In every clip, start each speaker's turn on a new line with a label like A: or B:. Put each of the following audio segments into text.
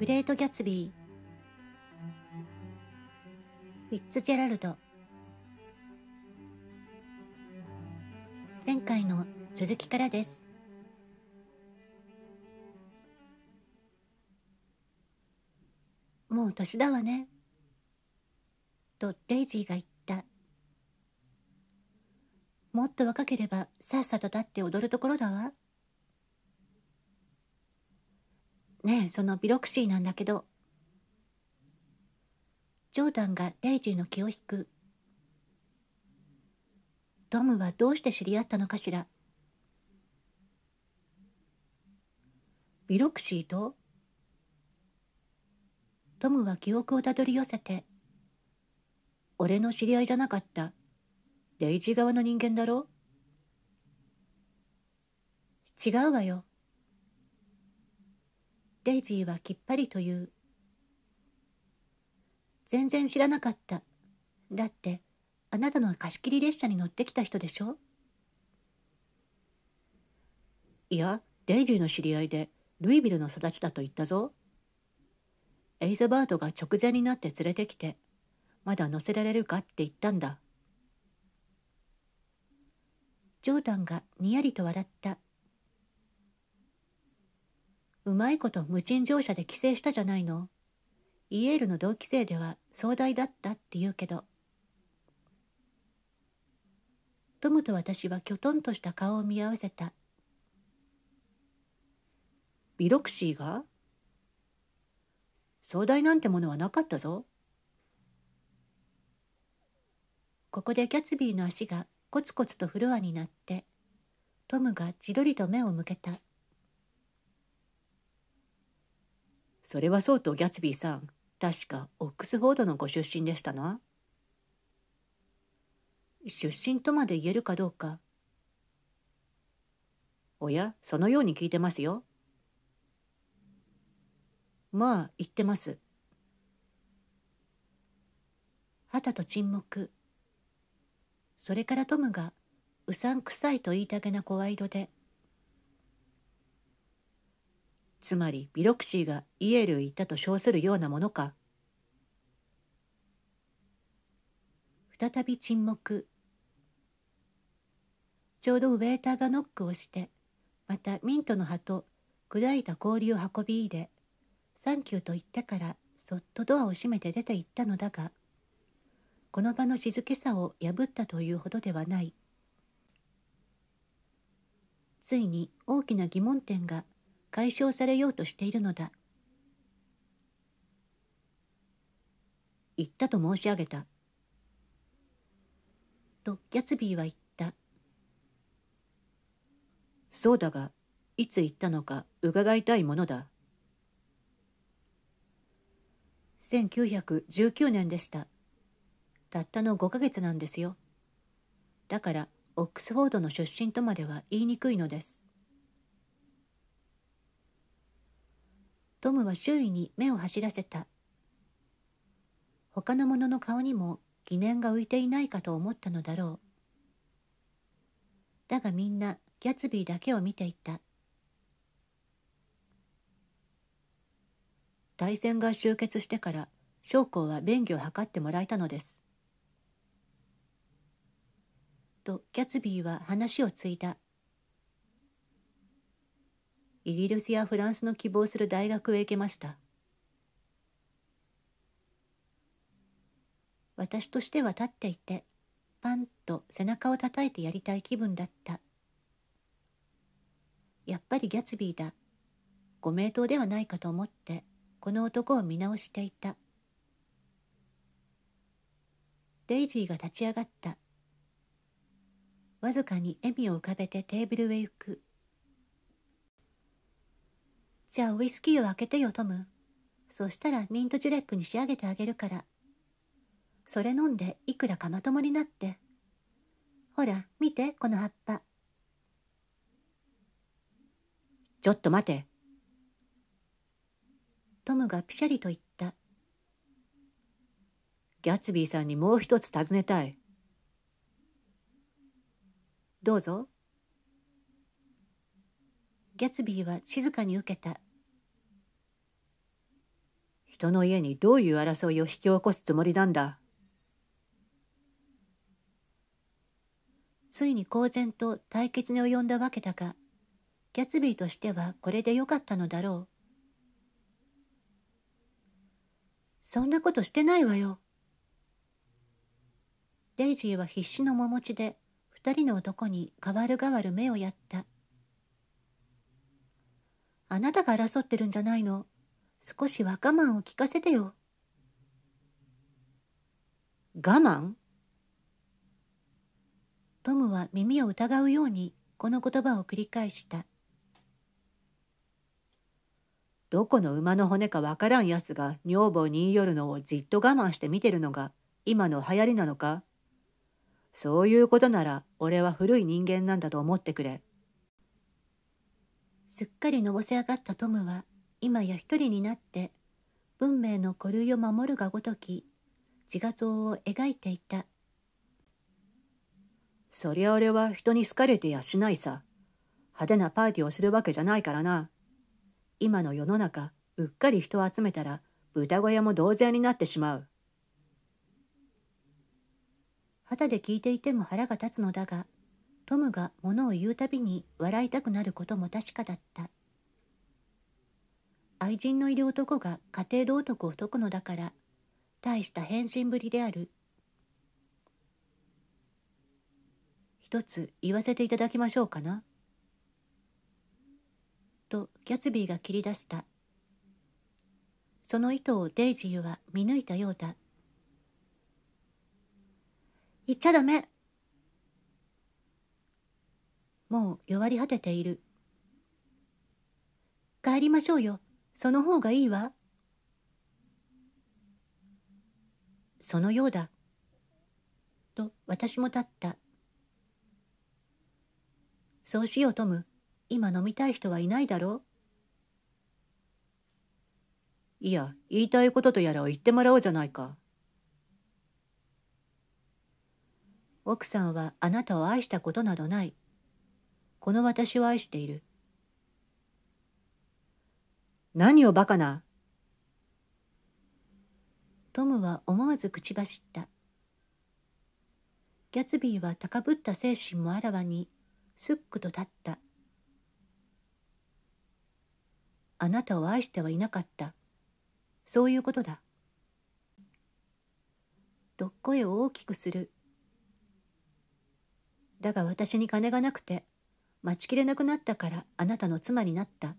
A: グレート・ギャツビー、フィッツジェラルド。前回の続きからです。もう年だわね。とデイジーが言った。もっと若ければさっさと立って踊るところだわ。ねそのビロクシーなんだけどジョーダンがデイジーの気を引くトムはどうして知り合ったのかしらビロクシーとトムは記憶をたどり寄せて「俺の知り合いじゃなかったデイジー側の人間だろ違うわよデイジーはきっぱりと言う。全然知らなかった。だって、あなたの貸し切り列車に乗ってきた人でしょいや、デイジーの知り合いで、ルイビルの育ちだと言ったぞ。エイザバードが直前になって連れてきて、まだ乗せられるかって言ったんだ。ジョーダンがにやりと笑った。うまいこと無賃乗車で帰省したじゃないの。イエールの同期生では壮大だったって言うけど。トムと私はきょとんとした顔を見合わせた。ビロクシーが壮大なんてものはなかったぞ。ここでキャツビーの足がコツコツとフロアになって、トムがじろりと目を向けた。それはそうとギャツビーさん、確かオックスフォードのご出身でしたな。出身とまで言えるかどうか。おや、そのように聞いてますよ。まあ、言ってます。はたと沈黙。それからトムが、うさんくさいと言いたげな声色で、つまりビロクシーがイエルへ行ったと称するようなものか再び沈黙ちょうどウェーターがノックをしてまたミントの葉と砕いた氷を運び入れサンキューと言ったからそっとドアを閉めて出て行ったのだがこの場の静けさを破ったというほどではないついに大きな疑問点が解消されようとしているのだ言ったと申し上げたとギャツビーは言ったそうだがいつ言ったのか伺いたいものだ1919年でしたたったの5ヶ月なんですよだからオックスフォードの出身とまでは言いにくいのですトムは周囲に目を走らせた。他の者の顔にも疑念が浮いていないかと思ったのだろう。だがみんなギャツビーだけを見ていた。大戦が終結してから将校は便宜を図ってもらえたのです。とギャツビーは話を継いだ。イギリスやフランスの希望する大学へ行けました私としては立っていてパンと背中を叩いてやりたい気分だったやっぱりギャツビーだご名答ではないかと思ってこの男を見直していたデイジーが立ち上がったわずかに笑みを浮かべてテーブルへ行くじゃあウイスキーを開けてよ、トム。そしたらミントジュレップに仕上げてあげるから。それ飲んでいくらかまともになって。ほら、見て、この葉っぱ。ちょっと待て。トムがピシャリと言った。ギャツビーさんにもう一つ尋ねたい。どうぞ。ギャツビーは静かに受けた人の家にどういう争いを引き起こすつもりなんだついに公然と対決に及んだわけだがギャツビーとしてはこれでよかったのだろうそんなことしてないわよデイジーは必死の面持ちで二人の男に代わる代わる目をやったあなたが争ってるんじゃないの。少しは我慢を聞かせてよ。我慢トムは耳を疑うようにこの言葉を繰り返した。どこの馬の骨かわからんやつが女房に言い寄るのをじっと我慢して見てるのが今の流行りなのかそういうことなら俺は古い人間なんだと思ってくれ。すっかりのぼせ上がったトムは今や一人になって文明の古類を守るがごとき自画像を描いていたそりゃ俺は人に好かれてやしないさ派手なパーティーをするわけじゃないからな今の世の中うっかり人を集めたら豚小屋も同然になってしまう肌で聞いていても腹が立つのだがトムが物を言うたびに笑いたくなることも確かだった愛人のいる男が家庭道徳を説くのだから大した変身ぶりである一つ言わせていただきましょうかなとギャツビーが切り出したその意図をデイジーは見抜いたようだ言っちゃダメもう弱り果てている。帰りましょうよ。その方がいいわ。そのようだ。と私も立った。そうしようトム。今飲みたい人はいないだろういや、言いたいこととやらを言ってもらおうじゃないか。奥さんはあなたを愛したことなどない。この私を愛している。何をバカな。トムは思わず口走った。ギャツビーは高ぶった精神もあらわに、すっくと立った。あなたを愛してはいなかった。そういうことだ。どこ声を大きくする。だが私に金がなくて、待ちきれなくなったからあなたの妻になった。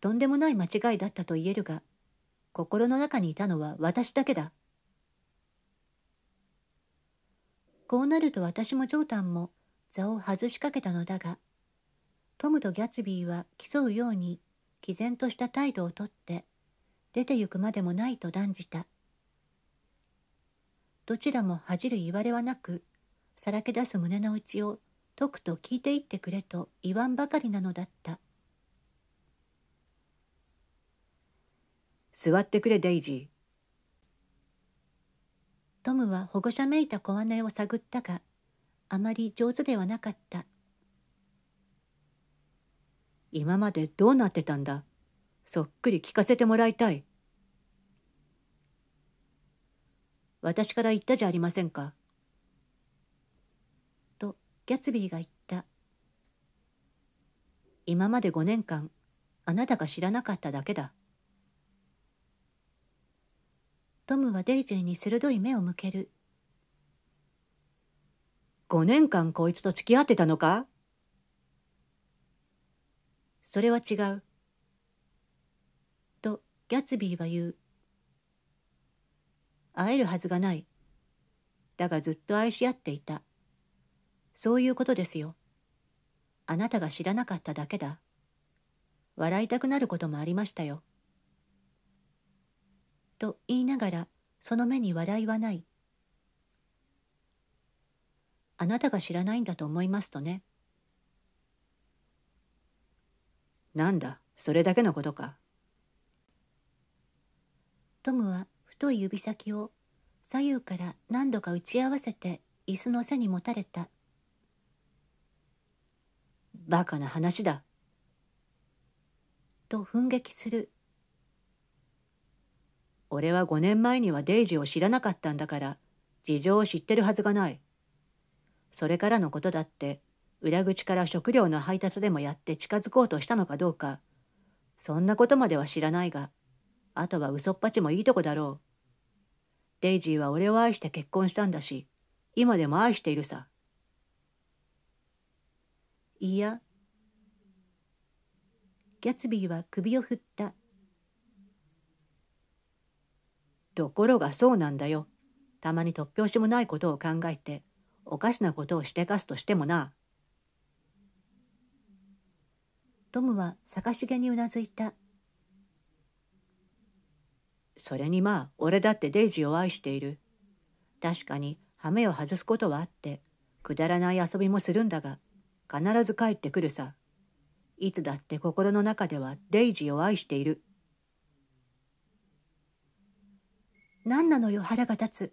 A: とんでもない間違いだったと言えるが、心の中にいたのは私だけだ。こうなると私もジョータンも座を外しかけたのだが、トムとギャツビーは競うように毅然とした態度をとって、出て行くまでもないと断じた。どちらも恥じる言われはなく、さらけ出す胸の内をとくと聞いていってくれと言わんばかりなのだった座ってくれデイジートムは保護者めいた小姉を探ったがあまり上手ではなかった今までどうなってたんだそっくり聞かせてもらいたい私から言ったじゃありませんかギャツビーが言った。今まで5年間、あなたが知らなかっただけだ。トムはデイジーに鋭い目を向ける。5年間こいつと付き合ってたのかそれは違う。と、ギャツビーは言う。会えるはずがない。だがずっと愛し合っていた。そういうことですよ。あなたが知らなかっただけだ。笑いたくなることもありましたよ。と言いながらその目に笑いはない。あなたが知らないんだと思いますとね。なんだ、それだけのことか。トムは太い指先を左右から何度か打ち合わせて椅子の背にもたれたバカな話だ。と憤激する。俺は5年前にはデイジーを知らなかったんだから事情を知ってるはずがない。それからのことだって裏口から食料の配達でもやって近づこうとしたのかどうかそんなことまでは知らないがあとは嘘っぱちもいいとこだろう。デイジーは俺を愛して結婚したんだし今でも愛しているさ。いや。ギャツビーは首を振った。ところがそうなんだよ。たまに突拍子もないことを考えて、おかしなことをしてかすとしてもな。トムは逆しげにうなずいた。それにまあ、俺だってデイジーを愛している。確かに、羽目を外すことはあって、くだらない遊びもするんだが、必ず帰ってくるさ。いつだって心の中ではデイジーを愛している。何なのよ腹が立つ。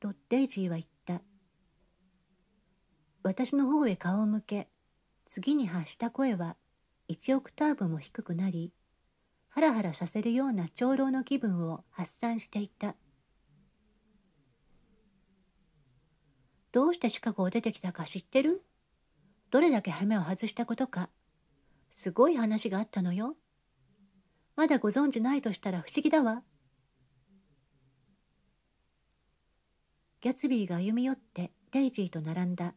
A: とデイジーは言った。私の方へ顔を向け、次に発した声は1オクターブも低くなり、ハラハラさせるような長老の気分を発散していた。どうしてシカゴを出てきたか知ってるどれだけ羽目を外したことか。すごい話があったのよ。まだご存じないとしたら不思議だわ。ギャツビーが歩み寄ってデイジーと並んだ。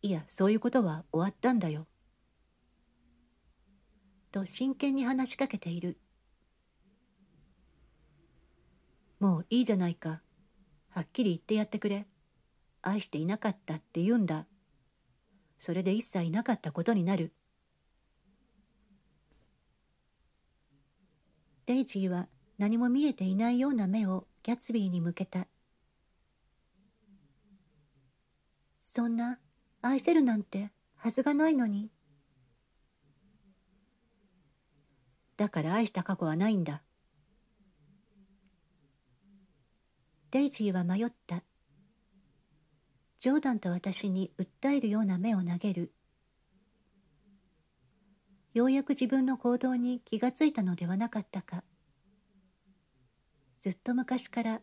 A: いや、そういうことは終わったんだよ。と真剣に話しかけている。もういいじゃないか。はっきり言ってやってくれ。愛していなかったって言うんだ。それで一切なかったことになる。デイジーは何も見えていないような目をギャツビーに向けた。そんな愛せるなんてはずがないのに。だから愛した過去はないんだ。デイジーは迷った。ジョーダンと私に訴えるような目を投げる。ようやく自分の行動に気がついたのではなかったか。ずっと昔から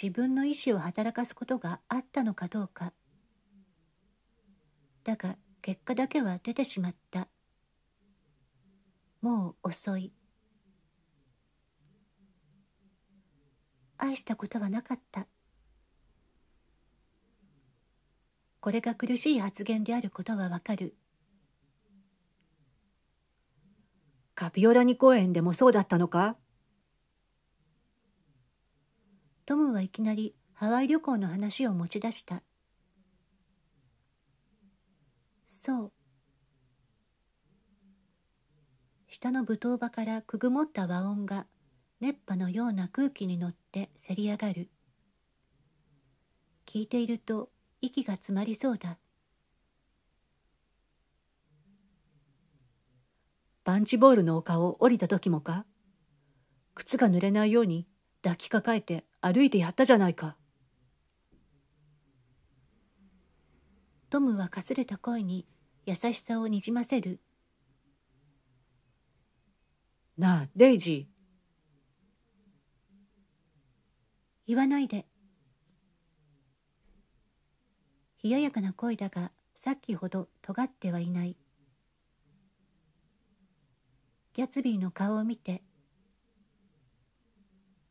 A: 自分の意志を働かすことがあったのかどうか。だが結果だけは出てしまった。もう遅い。愛したことはなかったこれが苦しい発言であることはわかるカピオラニ公園でもそうだったのかトムはいきなりハワイ旅行の話を持ち出したそう下の舞踏場からくぐもった和音が熱波のような空気に乗ってせり上がる聞いていると息が詰まりそうだパンチボールの丘を降りた時もか靴が濡れないように抱きかかえて歩いてやったじゃないかトムはかすれた声に優しさをにじませるなあレイジー言わないで。冷ややかな声だが、さっきほど尖ってはいない。ギャツビーの顔を見て、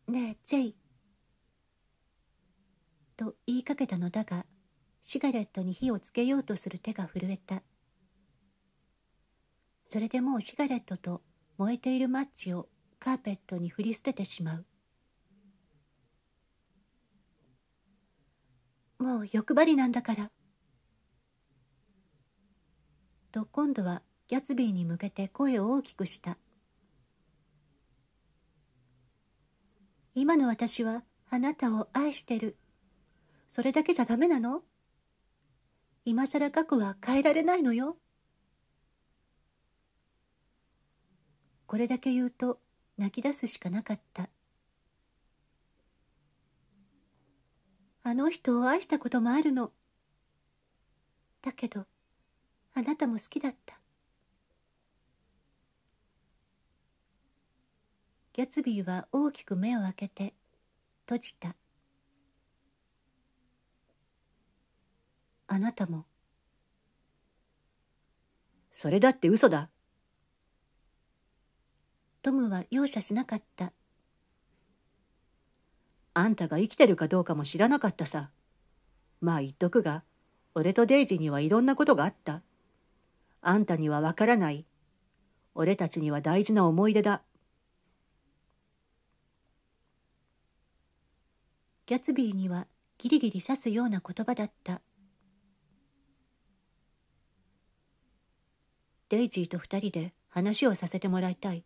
A: ねえ、ジェイ。と言いかけたのだが、シガレットに火をつけようとする手が震えた。それでもうシガレットと燃えているマッチをカーペットに振り捨ててしまう。もう欲張りなんだから。と今度はギャツビーに向けて声を大きくした今の私はあなたを愛してるそれだけじゃダメなの今さら過去は変えられないのよこれだけ言うと泣き出すしかなかったあの人を愛したこともあるの。だけど、あなたも好きだった。ギャツビーは大きく目を開けて、閉じた。あなたも。それだって嘘だ。トムは容赦しなかった。あんたが生きてるかどうかも知らなかったさ。まあ言っとくが、俺とデイジーにはいろんなことがあった。あんたにはわからない。俺たちには大事な思い出だ。ギャツビーにはギリギリ刺すような言葉だった。デイジーと二人で話をさせてもらいたい。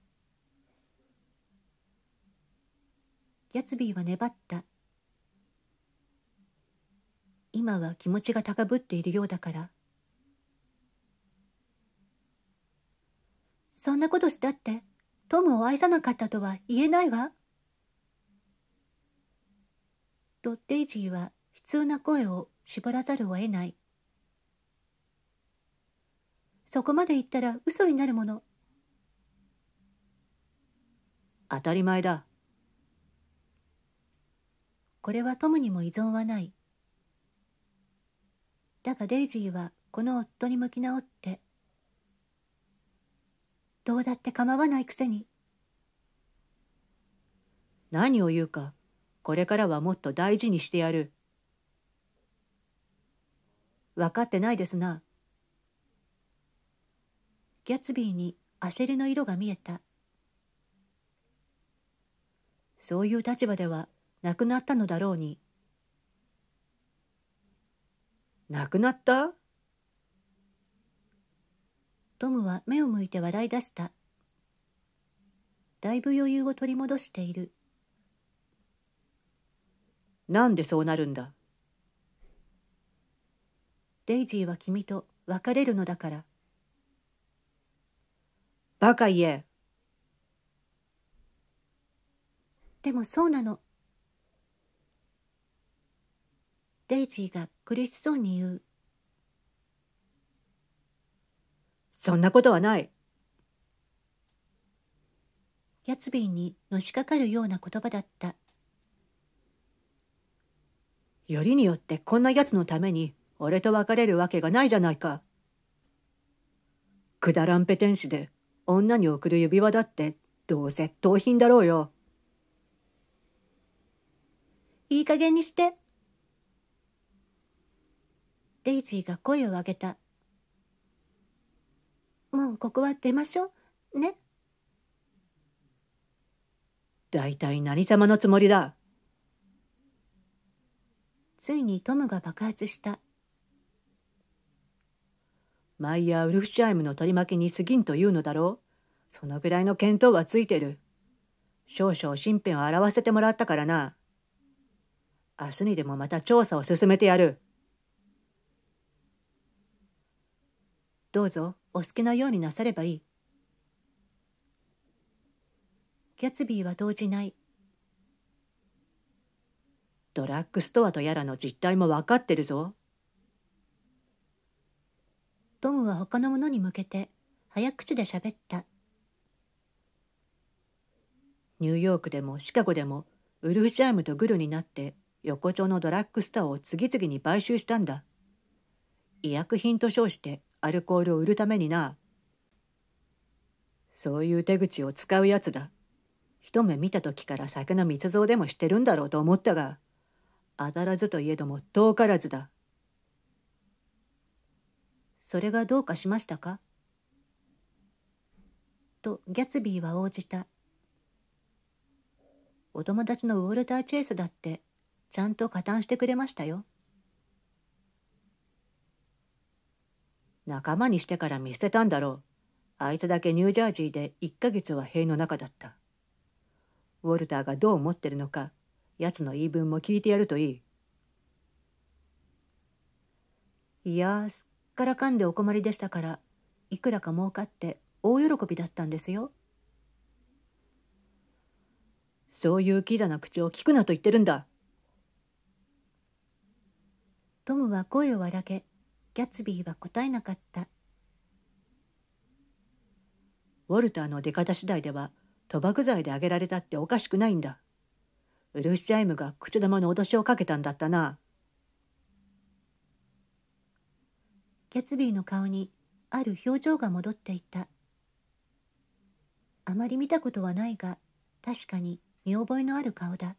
A: ヤツビーは粘った今は気持ちが高ぶっているようだからそんなことしたってトムを愛さなかったとは言えないわとデイジーは悲痛な声を絞らざるを得ないそこまで言ったら嘘になるもの当たり前だこれはトムにも依存はない。だがデイジーはこの夫に向き直って、どうだって構わないくせに。何を言うか、これからはもっと大事にしてやる。分かってないですな。ギャツビーに焦りの色が見えた。そういう立場では亡くなったのだろうに。亡くなったトムは目を向いて笑い出した。だいぶ余裕を取り戻している。なんでそうなるんだデイジーは君と別れるのだから。バカ言え。でもそうなの。デイジーが苦しそうに言う。そんなことはない。ギャツビーにのしかかるような言葉だった。よりによってこんな奴のために俺と別れるわけがないじゃないか。くだらんペテン師で女に送る指輪だってどうせ盗品だろうよ。いい加減にして。デイジーが声を上げた。もうここは出ましょう、ね。大体何様のつもりだついにトムが爆発した。マイヤー・ウルフシャイムの取り巻きに過ぎんというのだろうそのぐらいの見当はついてる。少々身辺を洗わせてもらったからな。明日にでもまた調査を進めてやる。どうぞお好きなようになさればいい。ギャツビーは動じない。ドラッグストアとやらの実態も分かってるぞ。トムは他のものに向けて早口で喋った。ニューヨークでもシカゴでもウルフシャームとグルになって横丁のドラッグストアを次々に買収したんだ。医薬品と称してアルコールを売るためにな。そういう手口を使うやつだ。一目見た時から酒の密造でもしてるんだろうと思ったが、当たらずといえども遠からずだ。それがどうかしましたかとギャツビーは応じた。お友達のウォルター・チェイスだってちゃんと加担してくれましたよ。仲間にしてから見捨てたんだろう。あいつだけニュージャージーで1ヶ月は塀の中だった。ウォルターがどう思ってるのか、奴の言い分も聞いてやるといい。いやすっからかんでお困りでしたから、いくらか儲かって大喜びだったんですよ。そういうキザな口を聞くなと言ってるんだ。トムは声を荒げ、ギャツビーは答えなかったウォルターの出方次第では賭博罪で挙げられたっておかしくないんだウルシチャイムが口玉の脅しをかけたんだったなギャツビーの顔にある表情が戻っていたあまり見たことはないが確かに見覚えのある顔だ